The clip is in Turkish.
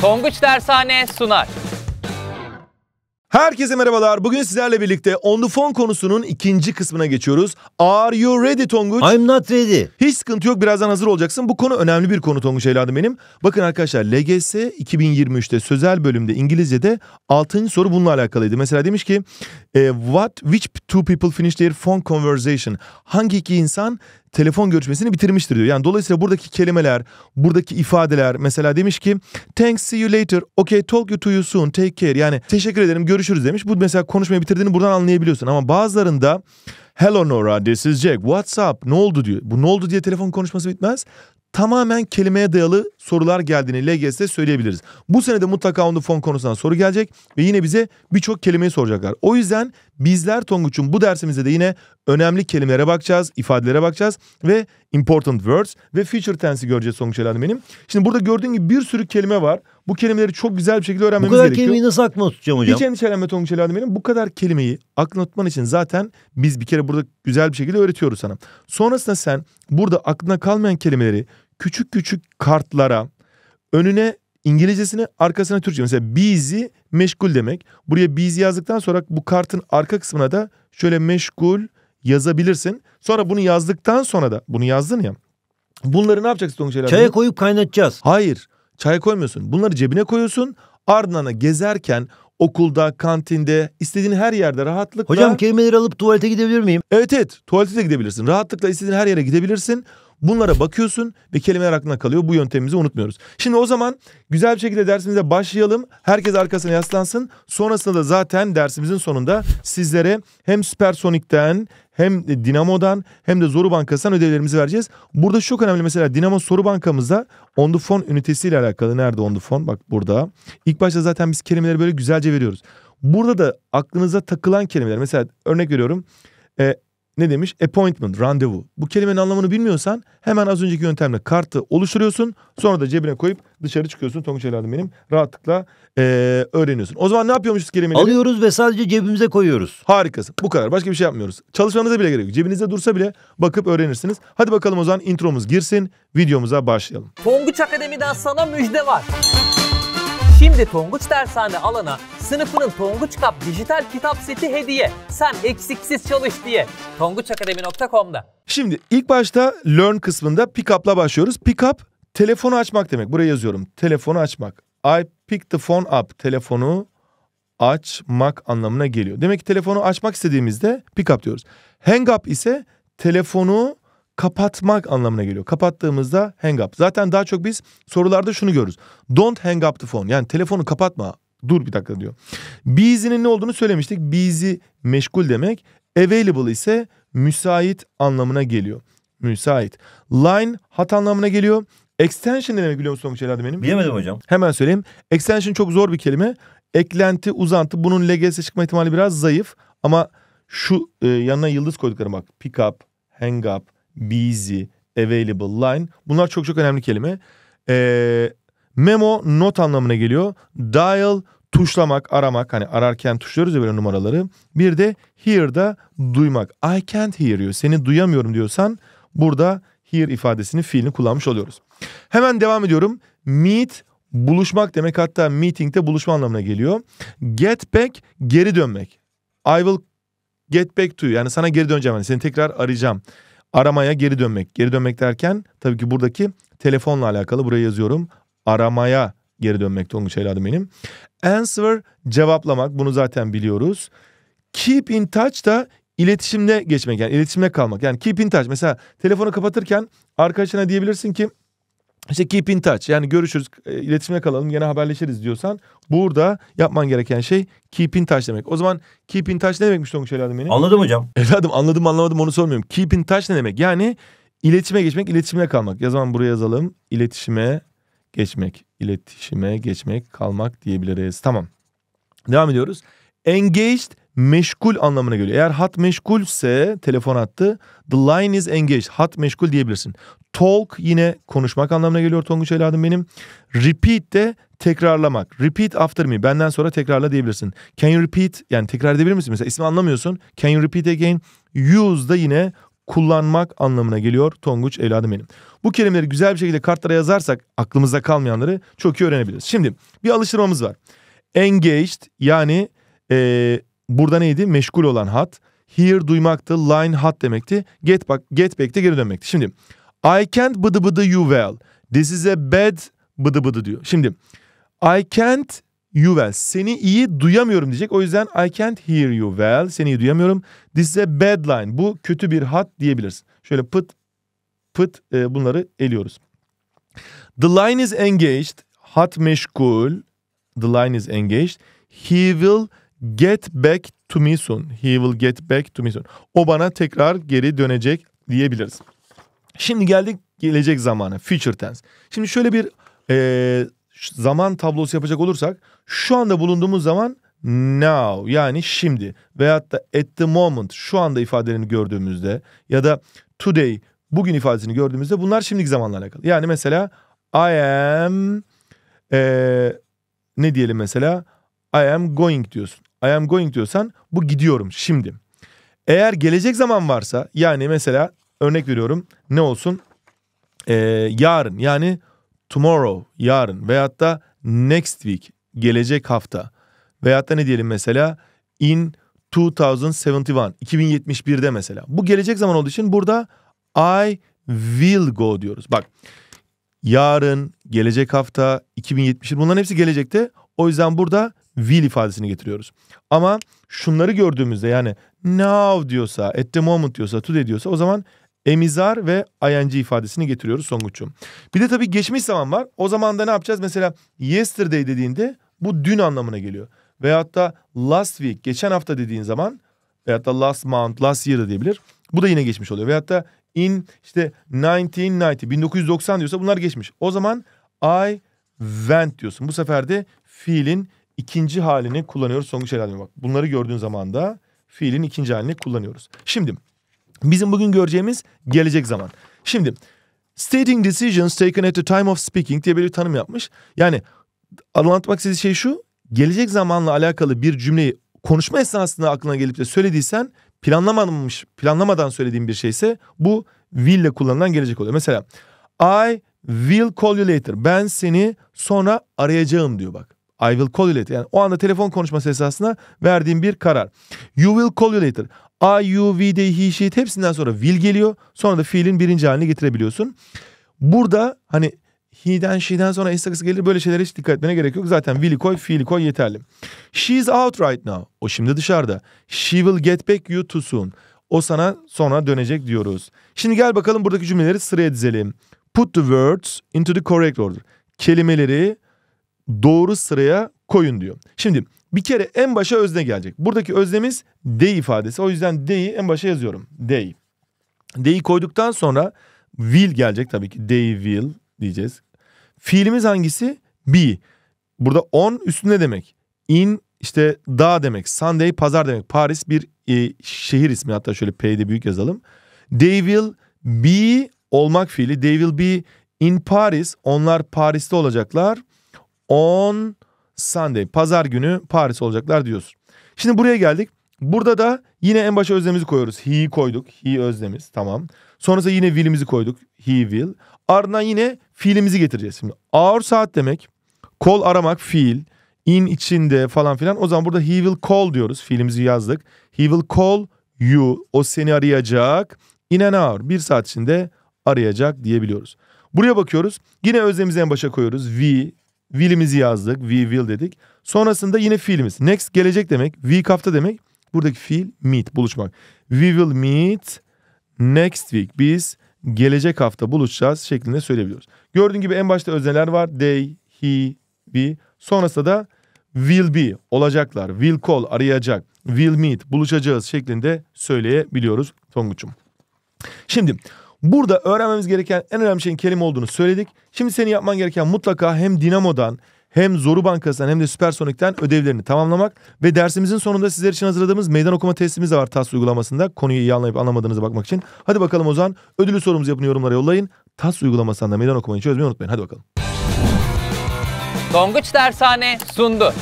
Tonguç Dershane sunar. Herkese merhabalar. Bugün sizlerle birlikte On The Phone konusunun ikinci kısmına geçiyoruz. Are you ready Tonguç? I'm not ready. Hiç sıkıntı yok. Birazdan hazır olacaksın. Bu konu önemli bir konu Tonguç evladım benim. Bakın arkadaşlar LGS 2023'te sözel bölümde İngilizce'de 6. soru bununla alakalıydı. Mesela demiş ki e, What which two people finished their phone conversation? Hangi iki insan telefon görüşmesini bitirmiştir diyor. Yani dolayısıyla buradaki kelimeler, buradaki ifadeler mesela demiş ki thanks see you later, okay talk you to you soon, take care. Yani teşekkür ederim görüşürüz demiş. Bu mesela konuşmayı bitirdiğini buradan anlayabiliyorsun. Ama bazılarında hello Nora this is Jack, what's up, ne oldu diyor. Bu ne oldu diye telefon konuşması bitmez tamamen kelimeye dayalı sorular geldiğini LGS'de söyleyebiliriz. Bu sene de mutlaka on the phone konusundan soru gelecek ve yine bize birçok kelimeyi soracaklar. O yüzden Bizler Tonguç'un bu dersimizde de yine önemli kelimelere bakacağız, ifadelere bakacağız ve important words ve future tense'i göreceğiz Tonguç Helal benim. Şimdi burada gördüğün gibi bir sürü kelime var. Bu kelimeleri çok güzel bir şekilde öğrenmemiz gerekiyor. Bu kadar gerekiyor. kelimeyi nasıl aklına tutacağım hocam? Hiç endişelenme Tonguç Helal benim. Bu kadar kelimeyi aklına tutman için zaten biz bir kere burada güzel bir şekilde öğretiyoruz sana. Sonrasında sen burada aklına kalmayan kelimeleri küçük küçük kartlara, önüne İngilizcesini arkasına Türkçe. Mesela busy meşgul demek. Buraya busy yazdıktan sonra bu kartın arka kısmına da şöyle meşgul yazabilirsin. Sonra bunu yazdıktan sonra da bunu yazdın ya. Bunları ne yapacaksın Tonguç Çaya koyup kaynatacağız. Hayır. çay koymuyorsun. Bunları cebine koyuyorsun. Ardından gezerken okulda, kantinde, istediğin her yerde rahatlıkla... Hocam kelimeleri alıp tuvalete gidebilir miyim? Evet evet tuvalete de gidebilirsin. Rahatlıkla istediğin her yere gidebilirsin. Bunlara bakıyorsun ve kelimeler aklına kalıyor. Bu yöntemimizi unutmuyoruz. Şimdi o zaman güzel bir şekilde dersimize başlayalım. Herkes arkasına yaslansın. Sonrasında da zaten dersimizin sonunda sizlere hem Süpersonik'ten hem Dinamo'dan hem de Zoru Bankası'ndan ödevlerimizi vereceğiz. Burada çok önemli mesela Dinamo Soru Bankamızda on the phone ünitesiyle alakalı. Nerede on the phone? Bak burada. İlk başta zaten biz kelimeleri böyle güzelce veriyoruz. Burada da aklınıza takılan kelimeler. Mesela örnek veriyorum. E, ne demiş? Appointment, randevu. Bu kelimenin anlamını bilmiyorsan hemen az önceki yöntemle kartı oluşturuyorsun. Sonra da cebine koyup dışarı çıkıyorsun. Tonguç evladım benim. Rahatlıkla ee, öğreniyorsun. O zaman ne yapıyormuşuz kelimeleri? Alıyoruz ve sadece cebimize koyuyoruz. Harikasın. Bu kadar. Başka bir şey yapmıyoruz. Çalışmanıza bile gerek yok. Cebinizde dursa bile bakıp öğrenirsiniz. Hadi bakalım o zaman intromuz girsin. Videomuza başlayalım. Tonguç Akademi'den sana müjde var. Şimdi Tonguç Dershane alana Sınıfının Tonguç Kap dijital kitap seti hediye. Sen eksiksiz çalış diye. tonguçakademi.com'da. Şimdi ilk başta learn kısmında Pickup'la başlıyoruz. Pickup telefonu açmak demek. Buraya yazıyorum. Telefonu açmak. I pick the phone up. Telefonu açmak anlamına geliyor. Demek ki telefonu açmak istediğimizde Pickup diyoruz. Hang up ise telefonu kapatmak anlamına geliyor. Kapattığımızda hang up. Zaten daha çok biz sorularda şunu görürüz. Don't hang up the phone. Yani telefonu kapatma. Dur bir dakika diyor. Busy'nin ne olduğunu söylemiştik. Busy meşgul demek. Available ise müsait anlamına geliyor. Müsait. Line hat anlamına geliyor. Extension ne demek biliyor musun Pamuk Çelebi benim? Bilemedim hocam. Hemen söyleyeyim. Extension çok zor bir kelime. Eklenti, uzantı. Bunun LGS çıkma ihtimali biraz zayıf. Ama şu e, yanına yıldız koyduklarına bak. Pick up, hang up, busy, available, line. Bunlar çok çok önemli kelime. Ee, Memo not anlamına geliyor. Dial tuşlamak, aramak hani ararken tuşluyoruz ya böyle numaraları. Bir de hear da duymak. I can't hear you. Seni duyamıyorum diyorsan burada hear ifadesini fiilini kullanmış oluyoruz. Hemen devam ediyorum. Meet buluşmak demek hatta meeting'de buluşma anlamına geliyor. Get back geri dönmek. I will get back to you. Yani sana geri döneceğim. Yani seni tekrar arayacağım. Aramaya geri dönmek. Geri dönmek derken tabii ki buradaki telefonla alakalı buraya yazıyorum aramaya geri dönmek olmuş evladım benim. Answer cevaplamak bunu zaten biliyoruz. Keep in touch da iletişimde geçmek yani iletişimde kalmak. Yani keep in touch mesela telefonu kapatırken arkadaşına diyebilirsin ki işte keep in touch yani görüşürüz e, iletişime kalalım gene haberleşiriz diyorsan burada yapman gereken şey keep in touch demek. O zaman keep in touch ne demekmiş Tonguç evladım benim? Anladım hocam. Evladım anladım anlamadım onu sormuyorum. Keep in touch ne demek? Yani iletişime geçmek iletişimle kalmak. Ya zaman buraya yazalım iletişime geçmek, iletişime geçmek, kalmak diyebiliriz. Tamam. Devam ediyoruz. Engaged meşgul anlamına geliyor. Eğer hat meşgulse telefon attı. the line is engaged. Hat meşgul diyebilirsin. Talk yine konuşmak anlamına geliyor Tonguç evladım benim. Repeat de tekrarlamak. Repeat after me. Benden sonra tekrarla diyebilirsin. Can you repeat? Yani tekrar edebilir misin? Mesela ismi anlamıyorsun. Can you repeat again? Use da yine kullanmak anlamına geliyor. Tonguç evladım benim. Bu kelimeleri güzel bir şekilde kartlara yazarsak aklımızda kalmayanları çok iyi öğrenebiliriz. Şimdi bir alıştırmamız var. Engaged yani e, burada neydi? Meşgul olan hat. Hear duymaktı. Line hat demekti. Get back, get back de geri dönmekti. Şimdi I can't bıdı bıdı you well. This is a bad bıdı bıdı diyor. Şimdi I can't you well. Seni iyi duyamıyorum diyecek. O yüzden I can't hear you well. Seni iyi duyamıyorum. This is a bad line. Bu kötü bir hat diyebiliriz. Şöyle pıt pıt e, bunları eliyoruz. The line is engaged. Hat meşgul. The line is engaged. He will get back to me soon. He will get back to me soon. O bana tekrar geri dönecek diyebiliriz. Şimdi geldik gelecek zamanı Future tense. Şimdi şöyle bir e, zaman tablosu yapacak olursak şu anda bulunduğumuz zaman now yani şimdi veyahut da at the moment şu anda ifadelerini gördüğümüzde ya da today bugün ifadesini gördüğümüzde bunlar şimdiki zamanla alakalı. Yani mesela I am ee, ne diyelim mesela I am going diyorsun. I am going diyorsan bu gidiyorum şimdi. Eğer gelecek zaman varsa yani mesela örnek veriyorum ne olsun? Ee, yarın yani tomorrow yarın veyahut da next week gelecek hafta veyahut da ne diyelim mesela in 2071 2071'de mesela. Bu gelecek zaman olduğu için burada I will go diyoruz. Bak yarın, gelecek hafta, 2071 bunların hepsi gelecekte. O yüzden burada will ifadesini getiriyoruz. Ama şunları gördüğümüzde yani now diyorsa, at the moment diyorsa, today diyorsa o zaman emizar ve ing ifadesini getiriyoruz Songuç'um. Bir de tabii geçmiş zaman var. O zaman da ne yapacağız? Mesela yesterday dediğinde bu dün anlamına geliyor. Veyahut da last week, geçen hafta dediğin zaman veyahut da last month, last year diyebilir. Bu da yine geçmiş oluyor. Veyahut da in işte 1990, 1990 diyorsa bunlar geçmiş. O zaman I went diyorsun. Bu sefer de fiilin ikinci halini kullanıyoruz Songuç herhalde Bak bunları gördüğün zaman da fiilin ikinci halini kullanıyoruz. Şimdi Bizim bugün göreceğimiz gelecek zaman. Şimdi stating decisions taken at the time of speaking diye bir tanım yapmış. Yani anlatmak istediği şey şu. Gelecek zamanla alakalı bir cümleyi konuşma esnasında aklına gelip de söylediysen planlamamış, planlamadan söylediğin bir şeyse bu will ile kullanılan gelecek oluyor. Mesela I will call you later. Ben seni sonra arayacağım diyor bak. I will call you later. Yani o anda telefon konuşması esasına verdiğim bir karar. You will call you later. I, you, we, they, he, she hepsinden sonra will geliyor. Sonra da fiilin birinci halini getirebiliyorsun. Burada hani he'den she'den sonra es takısı gelir böyle şeylere hiç dikkat etmene gerek yok. Zaten will'i koy fiili koy yeterli. She's out right now. O şimdi dışarıda. She will get back you too soon. O sana sonra dönecek diyoruz. Şimdi gel bakalım buradaki cümleleri sıraya dizelim. Put the words into the correct order. Kelimeleri doğru sıraya koyun diyor. Şimdi bir kere en başa özne gelecek. Buradaki öznemiz de ifadesi. O yüzden de'yi en başa yazıyorum. They. De'yi koyduktan sonra will gelecek tabii ki. They will diyeceğiz. Fiilimiz hangisi? Be. Burada on üstünde demek. In işte dağ demek. Sunday pazar demek. Paris bir e, şehir ismi. Hatta şöyle P'de büyük yazalım. They will be olmak fiili. They will be in Paris. Onlar Paris'te olacaklar. On Sunday. Pazar günü Paris olacaklar diyoruz. Şimdi buraya geldik. Burada da yine en başa özlemizi koyuyoruz. He'yi koyduk. He özlemiz tamam. Sonrasında yine will'imizi koyduk. He will. Ardından yine fiilimizi getireceğiz. Şimdi hour saat demek. Call aramak fiil. In içinde falan filan. O zaman burada he will call diyoruz. Fiilimizi yazdık. He will call you. O seni arayacak. In an hour. Bir saat içinde arayacak diyebiliyoruz. Buraya bakıyoruz. Yine özlemizi en başa koyuyoruz. We, will'imizi yazdık. We will dedik. Sonrasında yine fiilimiz. Next gelecek demek. Week hafta demek. Buradaki fiil meet buluşmak. We will meet next week. Biz gelecek hafta buluşacağız şeklinde söyleyebiliyoruz. Gördüğün gibi en başta özneler var. They, he, we. Sonrasında da will be olacaklar. Will call arayacak. Will meet buluşacağız şeklinde söyleyebiliyoruz Tonguç'um. Şimdi Burada öğrenmemiz gereken en önemli şeyin kelime olduğunu söyledik. Şimdi senin yapman gereken mutlaka hem Dinamo'dan hem Zoru Bankası'ndan hem de Süpersonik'ten ödevlerini tamamlamak ve dersimizin sonunda sizler için hazırladığımız meydan okuma testimiz de var TAS uygulamasında. Konuyu iyi anlayıp anlamadığınızı bakmak için. Hadi bakalım o zaman ödülü sorumuzu yapın yorumlara yollayın. TAS uygulamasında meydan okumayı çözmeyi unutmayın. Hadi bakalım. Donguç Dershane sundu.